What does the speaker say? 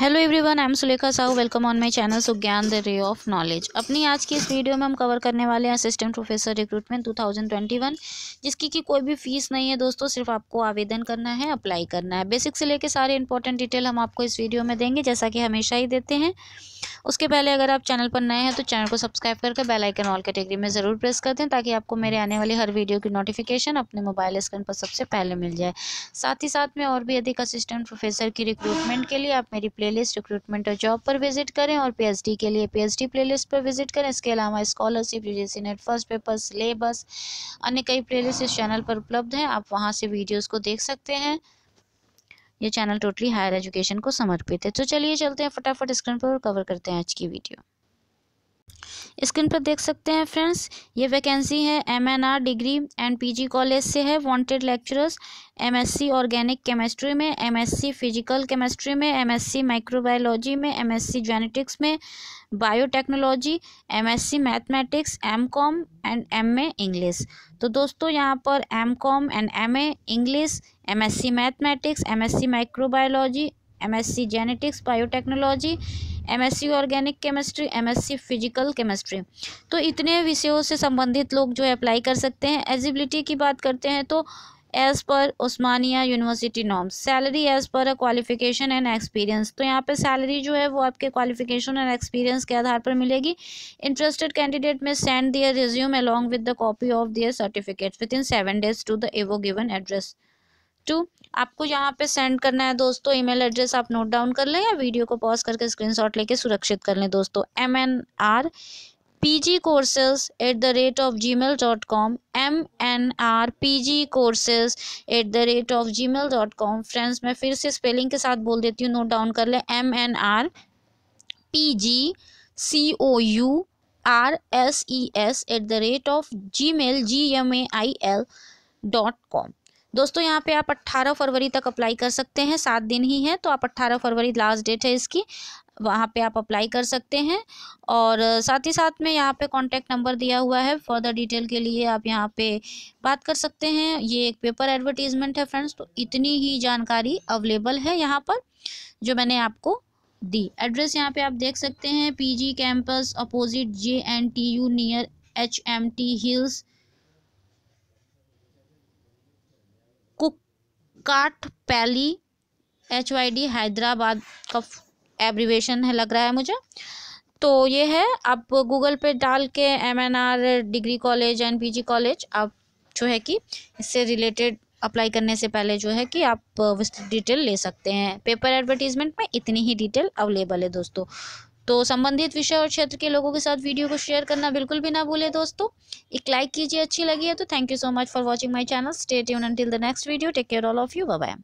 hello everyone I am Sulekha Sahu welcome on my channel Sugyan the ray of knowledge अपनी आज की इस वीडियो में हम कवर करने वाले हैं असिस्टेंट प्रोफेसर रिक्रूटमेंट 2021 जिसकी कि कोई भी फीस नहीं है दोस्तों सिर्फ आपको आवेदन करना है अप्लाई करना है बेसिक से लेके सारे इंपॉर्टेंट डिटेल हम आपको इस वीडियो में देंगे जैसा कि हमेशा ही देते हैं उसके पहले अगर आप चैनल पर नए हैं तो चैनल को सब्सक्राइब करके बेल आइकन ऑल कैटेगरी में ज़रूर प्रेस कर दें ताकि आपको मेरे आने वाली हर वीडियो की नोटिफिकेशन अपने मोबाइल स्क्रीन पर सबसे पहले मिल जाए साथ ही साथ में और भी अधिक असिस्टेंट प्रोफेसर की रिक्रूटमेंट के लिए आप मेरी प्ले रिक्रूटमेंट और जॉब पर विजिट करें और पी के लिए पी प्लेलिस्ट पर विजिट करें इसके अलावा scholarship U G NET first paper syllabus अन्य कई प्लेलिस्ट इस चैनल पर उपलब्ध हैं आप वहाँ से वीडियोज़ को देख सकते हैं ये चैनल टोटली हायर एजुकेशन को समर्पित है तो चलिए चलते हैं फटाफट स्क्रीन पर कवर करते हैं आज की वीडियो स्क्रीन पर देख सकते हैं फ्रेंड्स ये वैकेंसी है MNR degree and PG college से है wanted lecturers MSc organic chemistry में एमएससी फिजिकल केमिस्ट्री में एमएससी माइक्रोबायोलॉजी में एमएससी जेनेटिक्स में biotechnology MSc mathematics MCom and MA English तो दोस्तों यहाँ पर com and M English C mathematics M microbiology C genetics biotechnology MSc organic chemistry MSc physical chemistry तो इतने विषयों से संबंधित लोग जो है अप्लाई कर सकते हैं एलिजिबिलिटी की बात करते हैं तो as per Osmania university norms salary as per qualification and experience तो यहाँ पे सैलरी जो है वो आपके क्वालिफिकेशन एंड एक्सपीरियंस के आधार पर मिलेगी interested candidate may send their resume along with the copy of their certificate within seven days to the above given address टू आपको यहाँ पे सेंड करना है दोस्तों ईमेल एड्रेस आप नोट डाउन कर लें या वीडियो को पॉज करके स्क्रीनशॉट लेके सुरक्षित कर लें दोस्तों M N R P G courses at the rate of gmail dot com M N R P G courses at the rate of gmail dot com friends मैं फिर से spelling के साथ बोल देती हूँ नोट डाउन कर लें M N R P G C O U R S E S at the rate of gmail G M A I L dot com दोस्तों यहाँ पे आप 18 फरवरी तक अप्लाई कर सकते हैं सात दिन ही है तो आप 18 फरवरी लास्ट डेट है इसकी वहाँ पे आप अप्लाई कर सकते हैं और साथ ही साथ में यहाँ पे कांटेक्ट नंबर दिया हुआ है फर्दर डिटेल के लिए आप यहाँ पे बात कर सकते हैं ये एक पेपर एडवर्टीज़मेंट है फ्रेंड्स तो इतनी ही जानकारी अवेलेबल है यहाँ पर जो मैंने आपको दी एड्रेस यहाँ पे आप देख सकते हैं P campus opposite J N T U near H M T hills Kukatpally H Y D Hyderabad का एब्रीवेशन है लग रहा है मुझे तो ये है आप गूगल पे डाल के M N R degree college and P G college आप जो है कि इससे रिलेटेड अप्लाई करने से पहले जो है कि आप विस्तृत डिटेल ले सकते हैं पेपर एडवर्टीजमेंट में इतनी ही डिटेल अवेलेबल है दोस्तों तो संबंधित विषय और क्षेत्र के लोगों के साथ वीडियो को शेयर करना बिल्कुल भी ना भूले दोस्तों एक लाइक कीजिए अच्छी लगी है तो thank you so much for watching my channel stay यून until the next video take care all of you bye